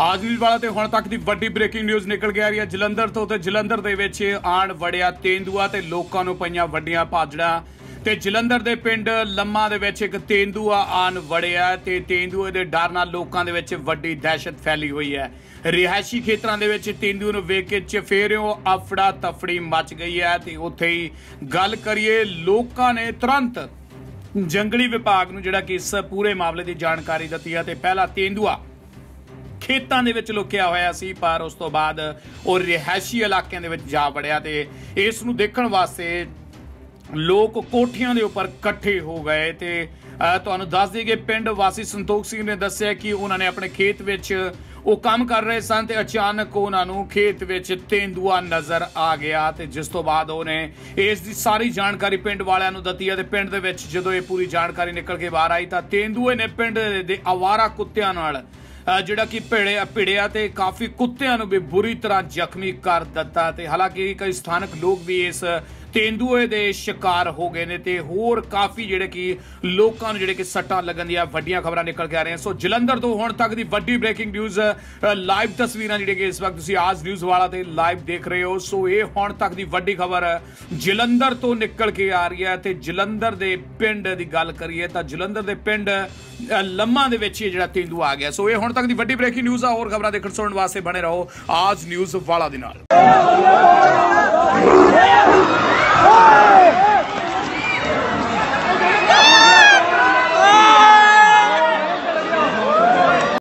ਆਜਮੀ ਵਾਲਾ ਤੇ ਹੁਣ ਤੱਕ ਦੀ ਵੱਡੀ ਬ੍ਰੇਕਿੰਗ ਨਿਊਜ਼ ਨਿਕਲ ਕੇ ਆ ਰਹੀ ਹੈ ਜਲੰਧਰ ਤੋਂ ਤੇ ਜਲੰਧਰ ਦੇ ਵਿੱਚ ਆਣ ਵੜਿਆ ਤੇਂਦੂਆ ਤੇ ਲੋਕਾਂ ਨੂੰ ਪਈਆਂ ਵੱਡੀਆਂ ਭਾਜੜਾ ਤੇ ਜਲੰਧਰ ਦੇ ਪਿੰਡ ਲੰਮਾ ਦੇ ਵਿੱਚ ਇੱਕ ਤੇਂਦੂਆ ਆਣ ਵੜਿਆ ਤੇ ਤੇਂਦੂਏ ਦੇ ਡਰ ਨਾਲ ਲੋਕਾਂ ਦੇ ਵਿੱਚ ਵੱਡੀ ਦਹਿਸ਼ਤ ਫੈਲੀ ਹੋਈ ਹੈ ਰਿਹਾਇਸ਼ੀ ਖੇਤਰਾਂ ਦੇ ਵਿੱਚ ਤੇਂਦੂ ਨੂੰ ਵੇਖ ਕੇ ਚਫੇਰਿਓ ਆਫੜਾ ਤਫੜੀ ਮਚ ਗਈ ਹੈ ਤੇ ਉੱਥੇ ਹੀ ਗੱਲ ਕਰੀਏ ਲੋਕਾਂ ਨੇ ਤੁਰੰਤ ਜੰਗਲੀ ਵਿਭਾਗ ਨੂੰ ਜਿਹੜਾ ਕਿ ਇਸ ਪੂਰੇ ਮਾਮਲੇ ਦੀ ਜਾਣਕਾਰੀ ਦਿੱਤੀ ਹੈ ਤੇ ਪਹਿਲਾ ਤੇਂਦੂਆ ਖੇਤਾਂ ਦੇ ਵਿੱਚ ਲੁਕਿਆ ਹੋਇਆ ਸੀ ਪਰ ਉਸ ਤੋਂ ਬਾਅਦ ਉਹ ਰਿਹਾਇਸ਼ੀ ਇਲਾਕਿਆਂ ਦੇ ਵਿੱਚ ਜਾ ਵੜਿਆ ਤੇ ਇਸ ਨੂੰ ਦੇਖਣ ਵਾਸਤੇ ਲੋਕ ਕੋਠੀਆਂ ਦੇ ਉੱਪਰ ਇਕੱਠੇ ਹੋ ਗਏ ਤੇ ਤੁਹਾਨੂੰ ਦੱਸ ਦਈਏ ਕਿ ਪਿੰਡ ਵਾਸੀ ਸੰਤੋਖ ਸਿੰਘ ਨੇ ਦੱਸਿਆ ਕਿ ਉਹਨਾਂ ਨੇ ਆਪਣੇ ਖੇਤ ਵਿੱਚ ਉਹ ਕੰਮ ਕਰ ਰਹੇ ਸਨ ਤੇ ਅਚਾਨਕ ਉਹਨਾਂ ਨੂੰ ਖੇਤ ਵਿੱਚ ਤੇਂਦੂਆ ਨਜ਼ਰ ਆ ਗਿਆ ਤੇ ਜਿਸ ਤੋਂ ਬਾਅਦ ਉਹਨੇ ਇਸ ਦੀ ਸਾਰੀ ਜਾਣਕਾਰੀ ਪਿੰਡ ਵਾਲਿਆਂ ਨੂੰ ਦਿੱਤੀ ਤੇ ਪਿੰਡ ਦੇ ਵਿੱਚ ਜਦੋਂ ਇਹ ਪੂਰੀ ਜਾਣਕਾਰੀ ਨਿਕਲ ਕੇ ਬਾਹਰ ਆਈ ਤਾਂ ਤੇਂਦੂਏ ਨੇ ਪਿੰਡ ਦੇ ਆਵਾਰਾ ਕੁੱਤਿਆਂ ਨਾਲ ਜਿਹੜਾ ਕਿ ਭੇੜੇ ਭਿੜਿਆ ਤੇ ਕਾਫੀ ਕੁੱਤਿਆਂ ਨੂੰ ਵੀ ਬੁਰੀ ਤਰ੍ਹਾਂ ਜ਼ਖਮੀ ਕਰ ਦਿੱਤਾ ਤੇ ਹਾਲਾਂਕਿ ਕਈ ਸਥਾਨਕ ਲੋਕ ਵੀ ਇਸ ਤੇਂਦੂਏ ਦੇ ਸ਼ਿਕਾਰ ਹੋ ਗਏ ਨੇ ਤੇ ਹੋਰ ਕਾਫੀ ਜਿਹੜੇ ਕਿ ਲੋਕਾਂ ਨੂੰ ਜਿਹੜੇ ਕਿ ਸੱਟਾਂ ਲੱਗਣ ਦੀਆਂ ਵੱਡੀਆਂ ਖਬਰਾਂ ਨਿਕਲ ਕੇ ਆ ਰਹੀਆਂ ਸੋ ਜਲੰਧਰ ਤੋਂ ਹੁਣ ਤੱਕ ਦੀ ਵੱਡੀ ਬ੍ਰੇਕਿੰਗ ਨਿਊਜ਼ ਲਾਈਵ ਤਸਵੀਰਾਂ ਜਿਹੜੇ ਕਿ ਇਸ ਵਕਤ ਤੁਸੀਂ ਆਜ ਨਿਊਜ਼ ਵਾਲਾ ਤੇ ਲਾਈਵ ਦੇਖ ਰਹੇ ਹੋ ਸੋ ਇਹ ਹੁਣ ਤੱਕ ਦੀ ਵੱਡੀ ਖਬਰ ਜਲੰਧਰ ਤੋਂ ਨਿਕਲ ਕੇ ਆ ਰਹੀ ਹੈ ਤੇ ਜਲੰਧਰ ਦੇ ਪਿੰਡ ਦੀ ਗੱਲ ਕਰੀਏ ਤਾਂ ਜਲੰਧਰ ਦੇ ਪਿੰਡ ਲੰਮਾ ਦੇ ਵਿੱਚ ਇਹ ਜਿਹੜਾ ਤੇਂਦੂ ਆ ਗਿਆ ਸੋ ਇਹ ਹੁਣ ਤੱਕ ਦੀ ਵੱਡੀ ਬ੍ਰੇਕਿੰਗ ਨਿਊਜ਼ ਆ ਹੋਰ ਖਬਰਾਂ ਦੇਖਣ ਸੁਣਨ ਵਾਸਤੇ ਬਣੇ ਰਹੋ ਆਜ ਨਿਊਜ਼ ਵਾਲਾ ਦੇ ਨਾਲ